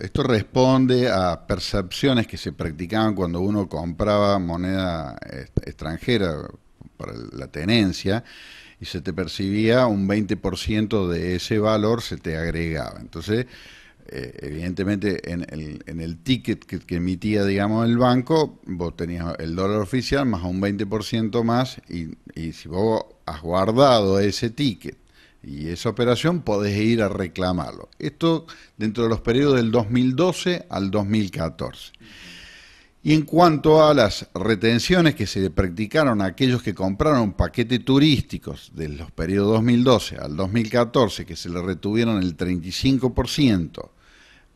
Esto responde a percepciones que se practicaban cuando uno compraba moneda extranjera para la tenencia y se te percibía un 20% de ese valor se te agregaba. Entonces, eh, evidentemente en el, ticket que, emitía, digamos, el banco, vos tenías el dólar oficial más un 20% más y si vos has guardado ese ticket y esa operación podés ir a reclamarlo. Esto dentro de los periodos del 2012 al 2014. Y en cuanto a las retenciones que se le practicaron a aquellos que compraron paquetes turísticos de los periodos 2012 al 2014, que se le retuvieron el 35%,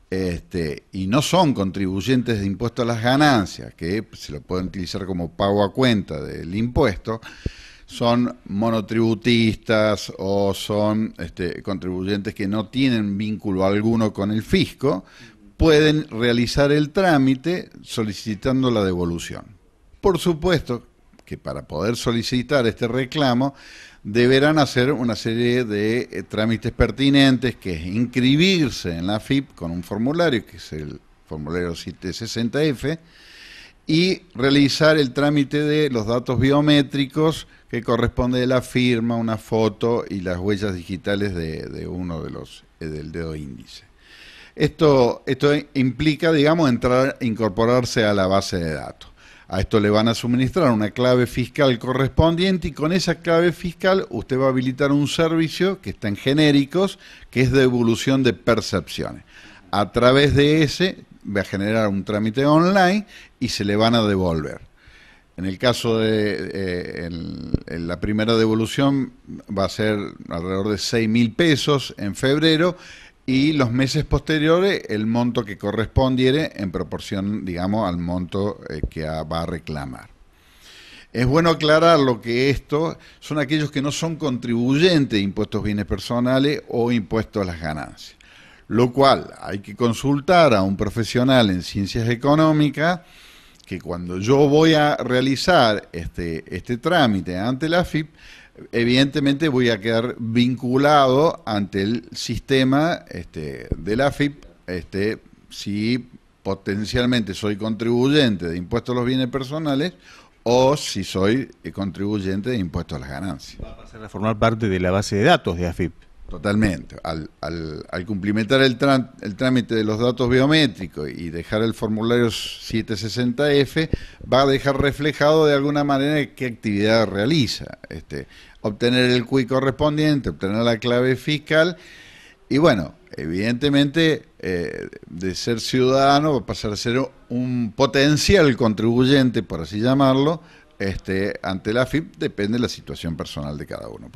este, y no son contribuyentes de impuesto a las ganancias, que se lo pueden utilizar como pago a cuenta del impuesto, son monotributistas o son este, contribuyentes que no tienen vínculo alguno con el fisco, pueden realizar el trámite solicitando la devolución. Por supuesto que para poder solicitar este reclamo deberán hacer una serie de eh, trámites pertinentes, que es inscribirse en la FIP con un formulario, que es el formulario 760F, y realizar el trámite de los datos biométricos que corresponde de la firma, una foto y las huellas digitales de, uno de los eh, del dedo índice. Esto, esto implica, digamos, entrar, incorporarse a la base de datos. A esto le van a suministrar una clave fiscal correspondiente y con esa clave fiscal usted va a habilitar un servicio que está en genéricos, que es de evolución de percepciones. A través de ese va a generar un trámite online y se le van a devolver. En el caso de eh, la primera devolución va a ser alrededor de 6 mil pesos en febrero y los meses posteriores el monto que correspondiere en proporción, digamos, al monto eh, que va a reclamar. Es bueno aclarar lo que esto son aquellos que no son contribuyentes de impuestos bienes personales o impuestos a las ganancias lo cual hay que consultar a un profesional en ciencias económicas que cuando yo voy a realizar este, este trámite ante la FIP, evidentemente voy a quedar vinculado ante el sistema este, de la FIP este, si potencialmente soy contribuyente de impuestos a los bienes personales o si soy contribuyente de impuestos a las ganancias. Va a pasar a formar parte de la base de datos de AFIP. Totalmente. Al, cumplimentar el, trámite de los datos biométricos y dejar el formulario 760F, va a dejar reflejado de alguna manera qué actividad realiza. Este, obtener el CUI correspondiente, obtener la clave fiscal y bueno, evidentemente eh, de ser ciudadano va a pasar a ser un potencial contribuyente, por así llamarlo, este, ante la AFIP, depende de la situación personal de cada uno.